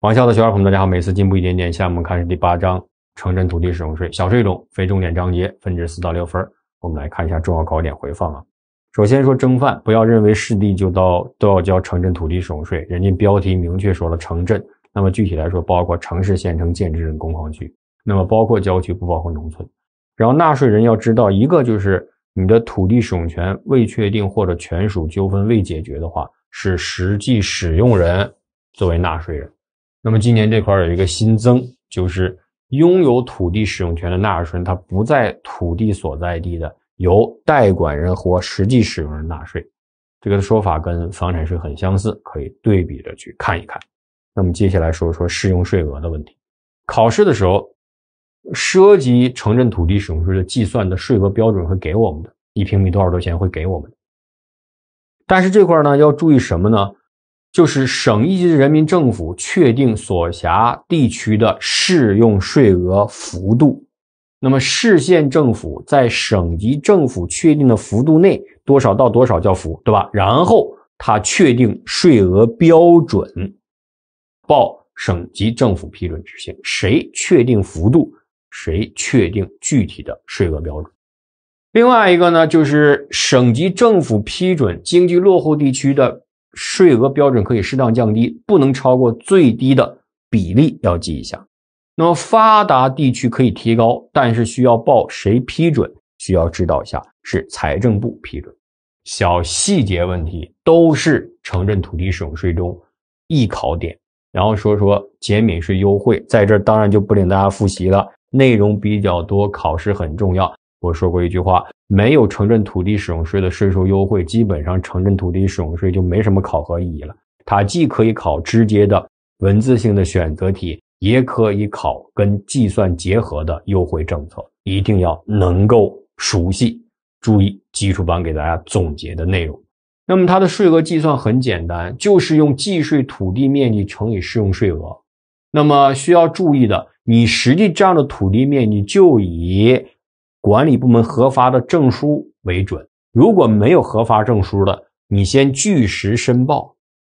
网校的学员朋友们，大家好！每次进步一点点。下面我们开始第八章城镇土地使用税，小税种，非重点章节，分值四到六分。我们来看一下重要考点回放啊。首先说征范，不要认为市地就到都要交城镇土地使用税，人家标题明确说了城镇。那么具体来说，包括城市、县城、建制镇、工矿区，那么包括郊区，不包括农村。然后纳税人要知道，一个就是你的土地使用权未确定或者权属纠纷未解决的话，是实际使用人作为纳税人。那么今年这块有一个新增，就是拥有土地使用权的纳税人，他不在土地所在地的，由代管人或实际使用人纳税。这个说法跟房产税很相似，可以对比着去看一看。那么接下来说说适用税额的问题。考试的时候涉及城镇土地使用税的计算的税额标准会给我们的，一平米多少多少钱会给我们但是这块呢，要注意什么呢？就是省一级人民政府确定所辖地区的适用税额幅度，那么市县政府在省级政府确定的幅度内多少到多少叫幅，对吧？然后它确定税额标准，报省级政府批准执行。谁确定幅度，谁确定具体的税额标准。另外一个呢，就是省级政府批准经济落后地区的。税额标准可以适当降低，不能超过最低的比例，要记一下。那么发达地区可以提高，但是需要报谁批准？需要知道一下是财政部批准。小细节问题都是城镇土地使用税中易考点。然后说说减免税优惠，在这儿当然就不领大家复习了，内容比较多，考试很重要。我说过一句话，没有城镇土地使用税的税收优惠，基本上城镇土地使用税就没什么考核意义了。它既可以考直接的文字性的选择题，也可以考跟计算结合的优惠政策，一定要能够熟悉。注意基础班给大家总结的内容。那么它的税额计算很简单，就是用计税土地面积乘以适用税额。那么需要注意的，你实际这样的土地面积就以。管理部门核发的证书为准，如果没有核发证书的，你先据实申报，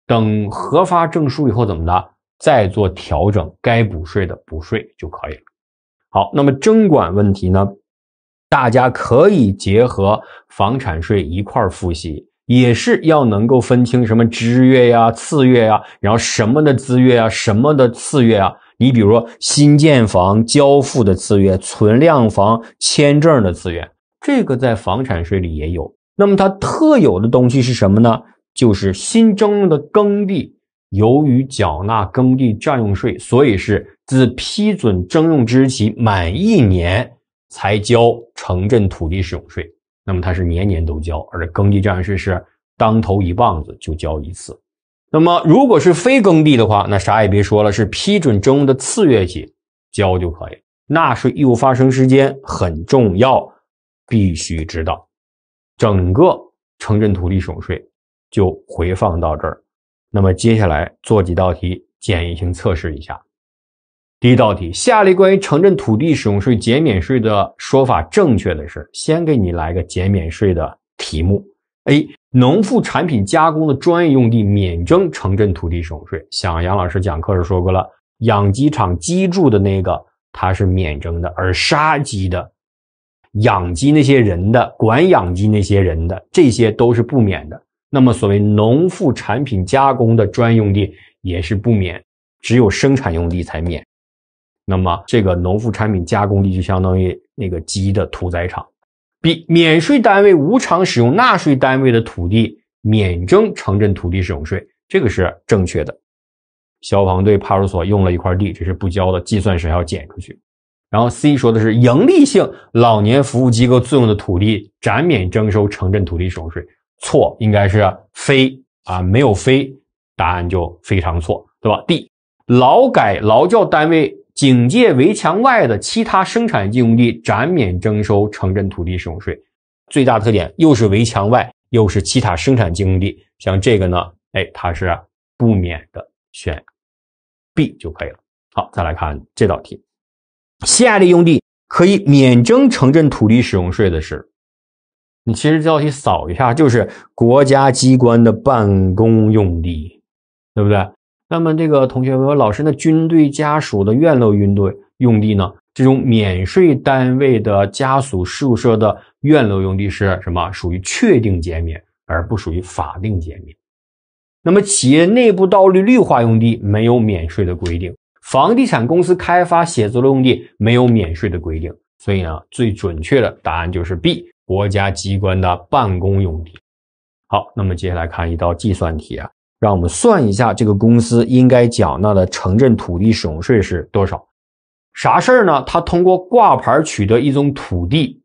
等核发证书以后怎么的，再做调整，该补税的补税就可以了。好，那么征管问题呢，大家可以结合房产税一块儿复习，也是要能够分清什么支月呀、次月呀，然后什么的资月啊、什么的次月啊。你比如说新建房交付的资源、存量房签证的资源，这个在房产税里也有。那么它特有的东西是什么呢？就是新征用的耕地，由于缴纳耕地占用税，所以是自批准征用之日起满一年才交城镇土地使用税。那么它是年年都交，而耕地占用税是当头一棒子就交一次。那么，如果是非耕地的话，那啥也别说了，是批准征用的次月起交就可以。纳税义务发生时间很重要，必须知道。整个城镇土地使用税就回放到这儿。那么接下来做几道题，简易性测试一下。第一道题，下列关于城镇土地使用税减免税的说法正确的是？先给你来个减免税的题目。A。农副产品加工的专业用地免征城镇土地使用税。像杨老师讲课时说过了，养鸡场鸡住的那个它是免征的，而杀鸡的、养鸡那些人的、管养鸡那些人的，这些都是不免的。那么，所谓农副产品加工的专用地也是不免，只有生产用地才免。那么，这个农副产品加工地就相当于那个鸡的屠宰场。B. 免税单位无偿使用纳税单位的土地，免征城镇土地使用税，这个是正确的。消防队派出所用了一块地，这是不交的，计算时要减出去。然后 C 说的是盈利性老年服务机构自用的土地，暂免征征收城镇土地使用税，错，应该是非啊，没有非，答案就非常错，对吧？D. 劳改劳教单位。警戒围墙外的其他生产经用地，暂免征收城镇土地使用税。最大特点又是围墙外，又是其他生产经用地。像这个呢，哎，它是不免的，选 B 就可以了。好，再来看这道题：下列用地可以免征城镇土地使用税的是？你其实这道题扫一下，就是国家机关的办公用地，对不对？那么这个同学们说，老师，那军队家属的院落用地、用地呢？这种免税单位的家属宿舍的院落用地是什么？属于确定减免，而不属于法定减免。那么企业内部道路绿化用地没有免税的规定，房地产公司开发写字楼用地没有免税的规定。所以呢，最准确的答案就是 B，国家机关的办公用地。好，那么接下来看一道计算题啊。让我们算一下这个公司应该缴纳的城镇土地使用税是多少？啥事儿呢？他通过挂牌取得一宗土地，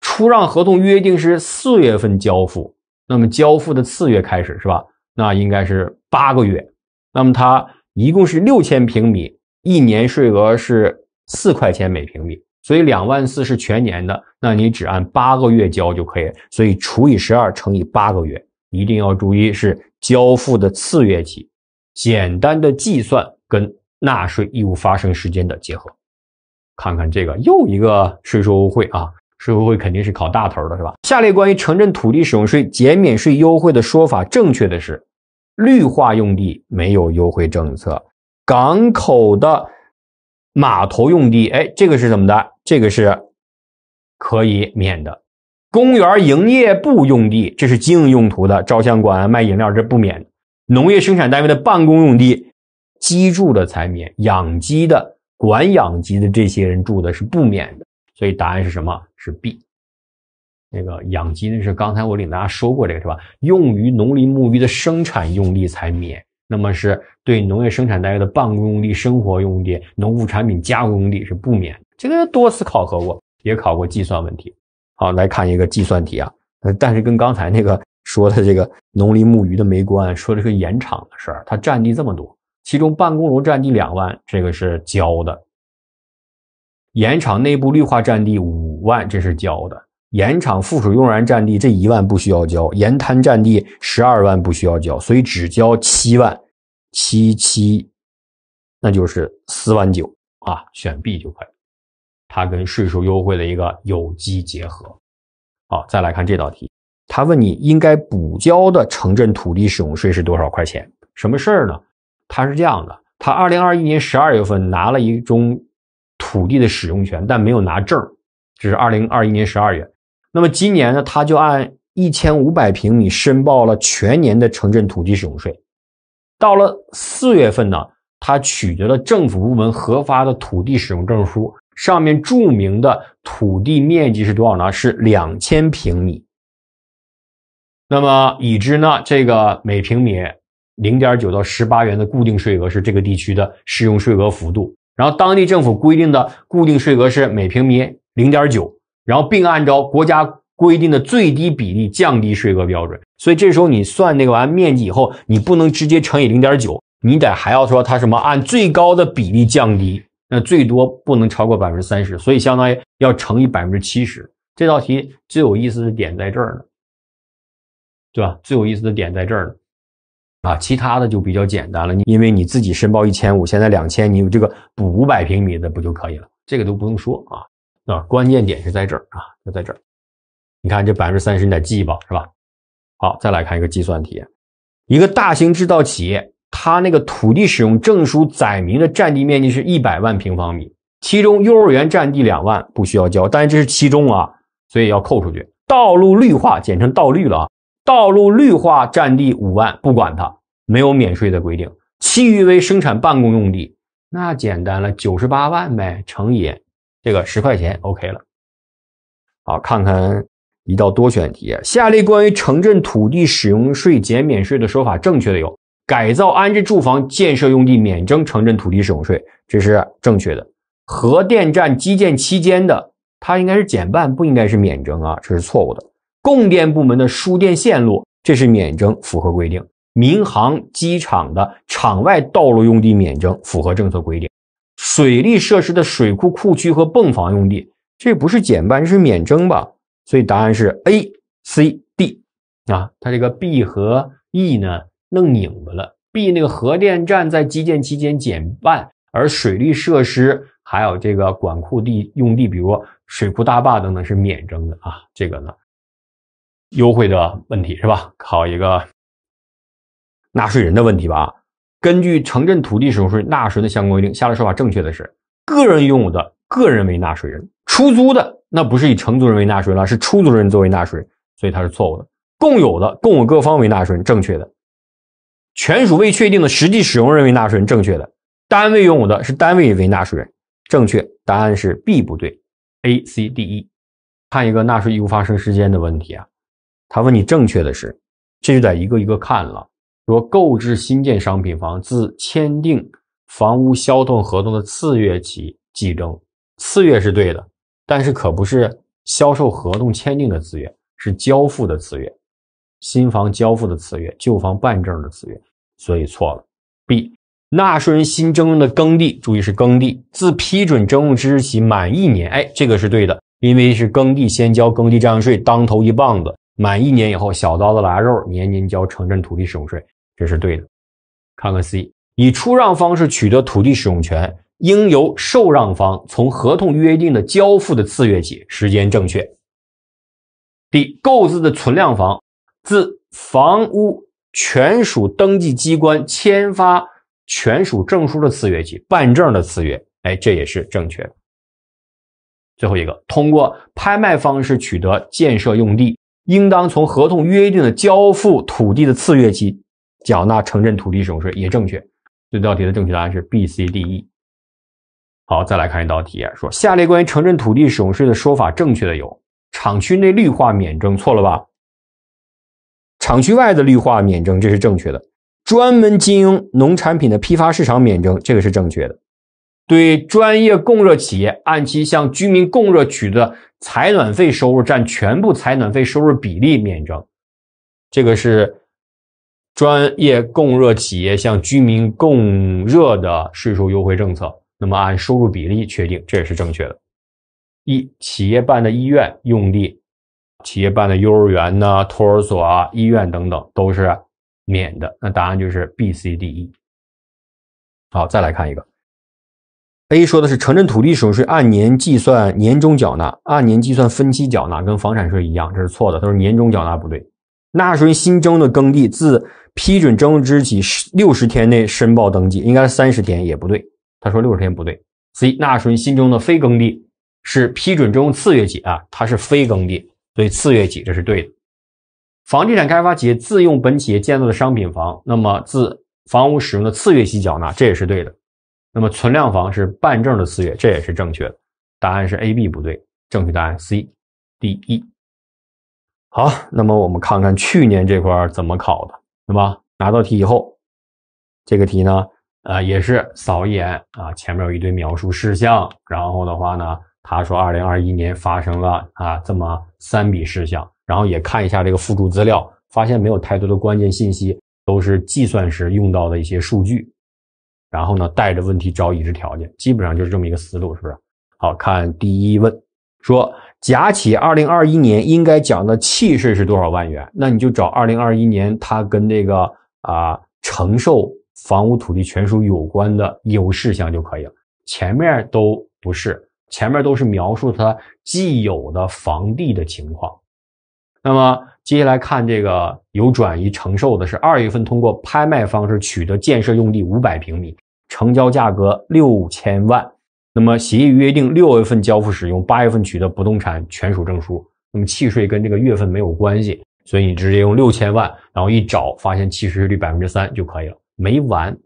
出让合同约定是四月份交付，那么交付的次月开始是吧？那应该是八个月。那么它一共是六千平米，一年税额是四块钱每平米，所以两万四是全年的，那你只按八个月交就可以，所以除以十二乘以八个月。一定要注意是交付的次月起，简单的计算跟纳税义务发生时间的结合。看看这个又一个税收优惠啊，税收优惠肯定是考大头的是吧？下列关于城镇土地使用税减免税优惠的说法正确的是，绿化用地没有优惠政策，港口的码头用地，哎，这个是怎么的？这个是可以免的。公园营业部用地，这是经营用途的；照相馆卖饮料这不免的。农业生产单位的办公用地、居住的才免，养鸡的、管养鸡的这些人住的是不免的。所以答案是什么？是 B。那个养鸡的是刚才我领大家说过这个是吧？用于农林牧渔的生产用地才免，那么是对农业生产单位的办公用地、生活用地、农副产品加工地是不免。这个多次考核过，也考过计算问题。好，来看一个计算题啊，呃，但是跟刚才那个说的这个农林牧渔的没关，说的是盐场的事儿，它占地这么多，其中办公楼占地两万，这个是交的；盐场内部绿化占地五万，这是交的；盐场附属用燃占地这一万不需要交；盐滩占地十二万不需要交，所以只交七万七七，那就是四万九啊，选 B 就可以。它跟税收优惠的一个有机结合。好，再来看这道题，它问你应该补交的城镇土地使用税是多少块钱？什么事儿呢？它是这样的：他二零二一年十二月份拿了一宗土地的使用权，但没有拿证，这是二零二一年十二月。那么今年呢，他就按一千五百平米申报了全年的城镇土地使用税。到了四月份呢，他取得了政府部门核发的土地使用证书。上面注明的土地面积是多少呢？是两千平米。那么已知呢，这个每平米零点九到十八元的固定税额是这个地区的适用税额幅度。然后当地政府规定的固定税额是每平米零点九，然后并按照国家规定的最低比例降低税额标准。所以这时候你算那个完面积以后，你不能直接乘以零点九，你得还要说它什么按最高的比例降低。那最多不能超过百分之三十，所以相当于要乘以百分之七十。这道题最有意思的点在这儿呢，对吧？最有意思的点在这儿呢，啊，其他的就比较简单了。因为你自己申报一千五，现在两千，你有这个补五百平米的不就可以了？这个都不用说啊，啊，关键点是在这儿啊，就在这儿。你看这百分之三十，你得记吧，是吧？好，再来看一个计算题，一个大型制造企业。他那个土地使用证书载明的占地面积是一百万平方米，其中幼儿园占地两万，不需要交，但是这是其中啊，所以要扣出去。道路绿化简称道绿了啊，道路绿化占地五万，不管它，没有免税的规定。其余为生产办公用地，那简单了，九十八万呗，乘以这个十块钱，OK 了。好，看看一道多选题，下列关于城镇土地使用税减免税的说法正确的有。改造安置住房建设用地免征城镇土地使用税，这是正确的。核电站基建期间的，它应该是减半，不应该是免征啊，这是错误的。供电部门的输电线路，这是免征，符合规定。民航机场的场外道路用地免征，符合政策规定。水利设施的水库库区和泵房用地，这不是减半，这是免征吧？所以答案是 A、C、D 啊，它这个 B 和 E 呢？弄拧巴了。B 那个核电站在基建期间减半，而水利设施还有这个管库地用地，比如水库大坝等等是免征的啊。这个呢，优惠的问题是吧？考一个纳税人的问题吧根据城镇土地使用税纳税的相关规定，下列说法正确的是：个人拥有的，个人为纳税人；出租的，那不是以承租人为纳税了，是出租人作为纳税，所以它是错误的。共有的，共有各方为纳税人，正确的。权属未确定的实际使用人为纳税人，正确的单位拥有的是单位为纳税人，正确答案是 B 不对，A、C、D、E。看一个纳税义务发生时间的问题啊，他问你正确的是，这就得一个一个看了。说购置新建商品房，自签订房屋销售合同的次月起计征，次月是对的，但是可不是销售合同签订的次月，是交付的次月，新房交付的次月，旧房办证的次月。所以错了。B. 纳税人新征用的耕地，注意是耕地，自批准征用之日起满一年，哎，这个是对的，因为是耕地先交耕地占用税，当头一棒子，满一年以后小刀子腊肉，年年交城镇土地使用税，这是对的。看看 C，以出让方式取得土地使用权，应由受让方从合同约定的交付的次月起，时间正确。D. 购置的存量房，自房屋。权属登记机关签发权属证书的次月起办证的次月，哎，这也是正确的。最后一个，通过拍卖方式取得建设用地，应当从合同约定的交付土地的次月起缴纳城镇土地使用税，也正确。这道题的正确答案是 B C D E。好，再来看一道题，说下列关于城镇土地使用税的说法正确的有，厂区内绿化免征，错了吧？厂区外的绿化免征，这是正确的；专门经营农产品的批发市场免征，这个是正确的；对专业供热企业按期向居民供热取得采暖费收入占全部采暖费收入比例免征，这个是专业供热企业向居民供热的税收优惠政策。那么按收入比例确定，这也是正确的。一企业办的医院用地。企业办的幼儿园呐、托儿所啊、医院等等都是免的。那答案就是 B、C、D、E。好，再来看一个。A 说的是城镇土地使用税按年计算，年终缴纳，按年计算分期缴纳，跟房产税一样，这是错的，都是年终缴纳不对。纳税人新增的耕地自批准征用之日起六十天内申报登记，应该是三十天，也不对。他说六十天不对。C 纳税人新增的非耕地是批准征次月起啊，它是非耕地。所以次月起，这是对的。房地产开发企业自用本企业建造的商品房，那么自房屋使用的次月起缴纳，这也是对的。那么存量房是办证的次月，这也是正确的。答案是 A、B 不对，正确答案 C、D、E。好，那么我们看看去年这块怎么考的，对吧？拿到题以后，这个题呢，呃，也是扫一眼啊，前面有一堆描述事项，然后的话呢。他说，二零二一年发生了啊这么三笔事项，然后也看一下这个附注资料，发现没有太多的关键信息，都是计算时用到的一些数据。然后呢，带着问题找已知条件，基本上就是这么一个思路，是不是？好看第一问，说甲企二零二一年应该缴的契税是多少万元？那你就找二零二一年他跟这个啊承受房屋土地权属有关的业务事项就可以了，前面都不是。前面都是描述他既有的房地的情况，那么接下来看这个有转移承受的是二月份通过拍卖方式取得建设用地五百平米，成交价格六千万，那么协议约定六月份交付使用，八月份取得不动产权属证书，那么契税跟这个月份没有关系，所以你直接用六千万，然后一找发现契税率百分之三就可以了，没完。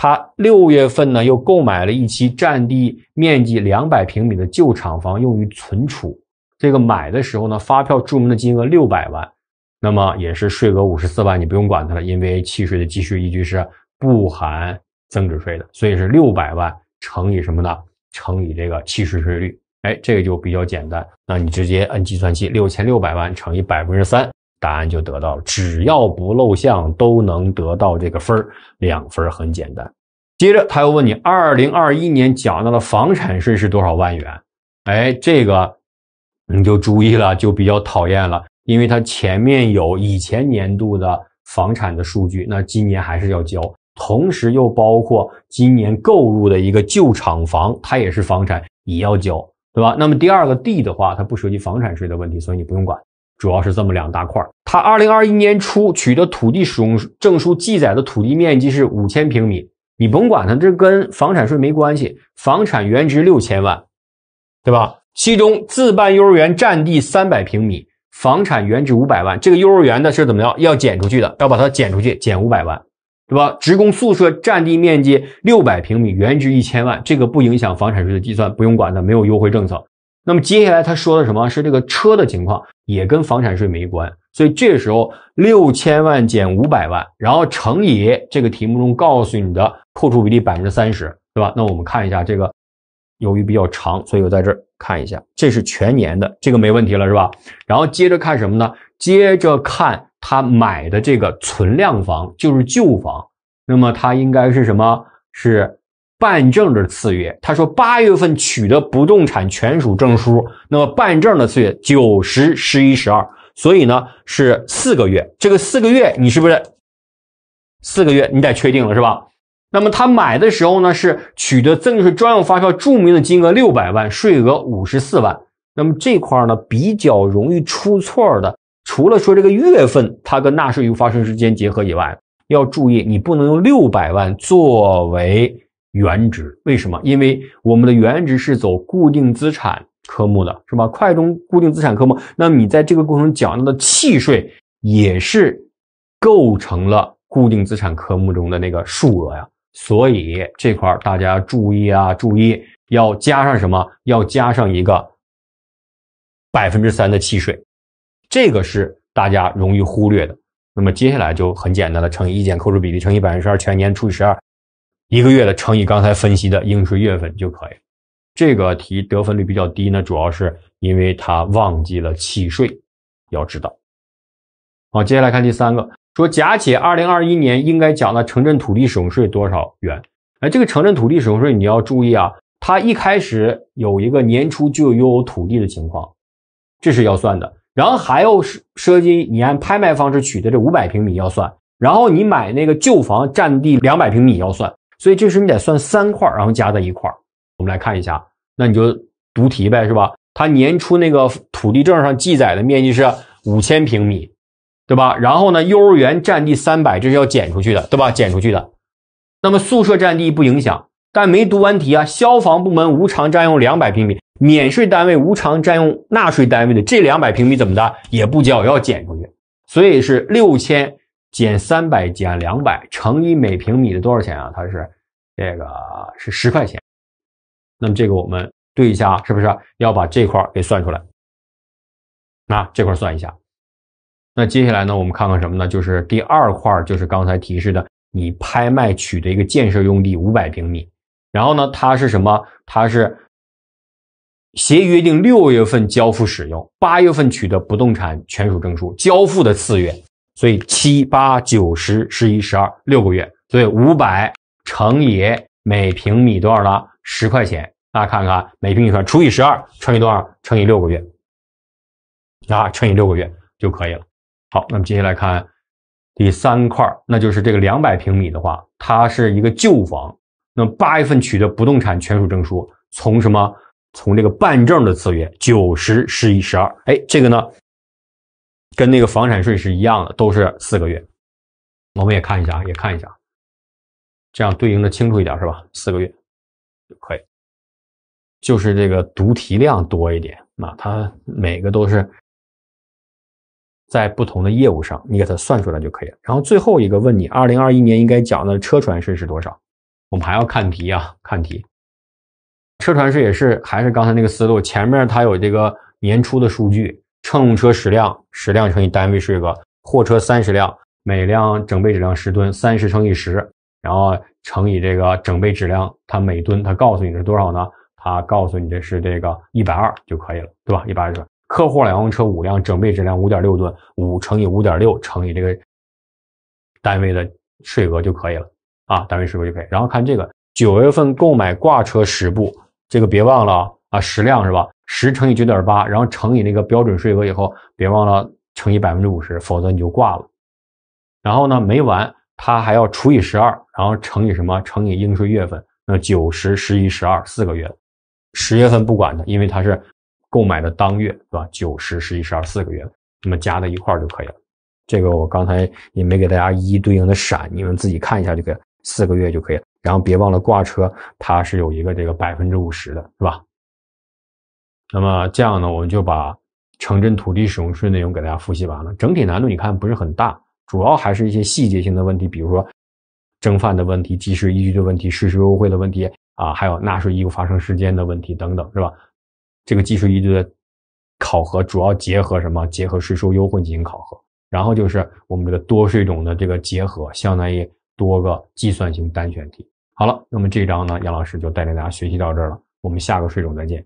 他六月份呢，又购买了一期占地面积两百平米的旧厂房，用于存储。这个买的时候呢，发票注明的金额六百万，那么也是税额五十四万。你不用管它了，因为契税的计税依据是不含增值税的，所以是六百万乘以什么呢？乘以这个契税税率。哎，这个就比较简单，那你直接按计算器，六千六百万乘以百分之三。答案就得到了，只要不露相都能得到这个分两分很简单。接着他又问你，二零二一年缴纳的房产税是多少万元？哎，这个你就注意了，就比较讨厌了，因为它前面有以前年度的房产的数据，那今年还是要交。同时又包括今年购入的一个旧厂房，它也是房产，也要交，对吧？那么第二个地的话，它不涉及房产税的问题，所以你不用管。主要是这么两大块他二零二一年初取得土地使用证书记载的土地面积是五千平米，你甭管它，这跟房产税没关系。房产原值六千万，对吧？其中自办幼儿园占地三百平米，房产原值五百万，这个幼儿园的是怎么样？要减出去的，要把它减出去，减五百万，对吧？职工宿舍占地面积六百平米，原值一千万，这个不影响房产税的计算，不用管它，没有优惠政策。那么接下来他说的什么是这个车的情况也跟房产税没关，所以这时候六千万减五百万，然后乘以这个题目中告诉你的扣除比例百分之三十，对吧？那我们看一下这个，由于比较长，所以我在这儿看一下，这是全年的，这个没问题了，是吧？然后接着看什么呢？接着看他买的这个存量房，就是旧房，那么它应该是什么？是。办证的次月，他说八月份取得不动产权属证书，那么办证的次月九十十一十二，所以呢是四个月。这个四个月你是不是四个月你得确定了是吧？那么他买的时候呢是取得增值税专用发票注明的金额六百万，税额五十四万。那么这块呢比较容易出错的，除了说这个月份它跟纳税义务发生时间结合以外，要注意你不能用六百万作为。原值为什么？因为我们的原值是走固定资产科目的，是吧？快中固定资产科目，那么你在这个过程缴纳的契税也是构成了固定资产科目中的那个数额呀。所以这块大家注意啊，注意要加上什么？要加上一个百分之三的契税，这个是大家容易忽略的。那么接下来就很简单了，乘以一减扣除比例，乘以百分之二，全年除以十二。一个月的乘以刚才分析的应税月份就可以这个题得分率比较低呢，主要是因为他忘记了契税，要知道。好，接下来看第三个，说甲且2二零二一年应该缴纳城镇土地使用税多少元？哎，这个城镇土地使用税你要注意啊，它一开始有一个年初就有有土地的情况，这是要算的。然后还有涉及你按拍卖方式取得这五百平米要算，然后你买那个旧房占地两百平米要算。所以这时你得算三块，然后加在一块我们来看一下，那你就读题呗，是吧？他年初那个土地证上记载的面积是五千平米，对吧？然后呢，幼儿园占地三百，这是要减出去的，对吧？减出去的。那么宿舍占地不影响，但没读完题啊，消防部门无偿占用两百平米，免税单位无偿占用纳税单位的这两百平米怎么的也不交，要减出去，所以是六千。减三百减两百乘以每平米的多少钱啊？它是这个是十块钱。那么这个我们对一下，是不是要把这块儿给算出来？那这块儿算一下。那接下来呢，我们看看什么呢？就是第二块就是刚才提示的，你拍卖取得一个建设用地五百平米，然后呢，它是什么？它是协议约定六月份交付使用，八月份取得不动产权属证书，交付的次月。所以七八九十十一十二六个月，所以五百乘以每平米多少了？十块钱，大家看看，每平米算除以十二，乘以多少？乘以六个月啊，乘以六个月就可以了。好，那么接下来看第三块，那就是这个两百平米的话，它是一个旧房，那么八月份取得不动产权属证书，从什么？从这个办证的次月，九十十一十二，哎，这个呢？跟那个房产税是一样的，都是四个月。我们也看一下，也看一下，这样对应的清楚一点是吧？四个月就可以，就是这个读题量多一点。那它每个都是在不同的业务上，你给它算出来就可以了。然后最后一个问你，二零二一年应该缴的车船税是多少？我们还要看题啊，看题。车船税也是还是刚才那个思路，前面它有这个年初的数据。乘用车十辆，十辆乘以单位税额；货车三十辆，每辆整备质量十吨，三十乘以十，然后乘以这个整备质量，它每吨，它告诉你是多少呢？它告诉你的是这个一百二就可以了，对吧？一百二。客货两用车五辆，整备质量五点六吨，五乘以五点六乘以这个单位的税额就可以了，啊，单位税额就可以。然后看这个，九月份购买挂车十部，这个别忘了啊，十辆是吧？十乘以九点八，然后乘以那个标准税额以后，别忘了乘以百分之五十，否则你就挂了。然后呢，没完，它还要除以十二，然后乘以什么？乘以应税月份，那九十、十一、十二四个月，十月份不管的，因为它是购买的当月，是吧？九十、十一、十二四个月，那么加在一块儿就可以了。这个我刚才也没给大家一一对应的闪，你们自己看一下这个四个月就可以了。然后别忘了挂车，它是有一个这个百分之五十的，是吧？那么这样呢，我们就把城镇土地使用税内容给大家复习完了。整体难度你看不是很大，主要还是一些细节性的问题，比如说征范的问题、计税依据的问题、税收优惠的问题啊，还有纳税义务发生时间的问题等等，是吧？这个计税依据的考核主要结合什么？结合税收优惠进行考核。然后就是我们这个多税种的这个结合，相当于多个计算型单选题。好了，那么这章呢，杨老师就带领大家学习到这儿了。我们下个税种再见。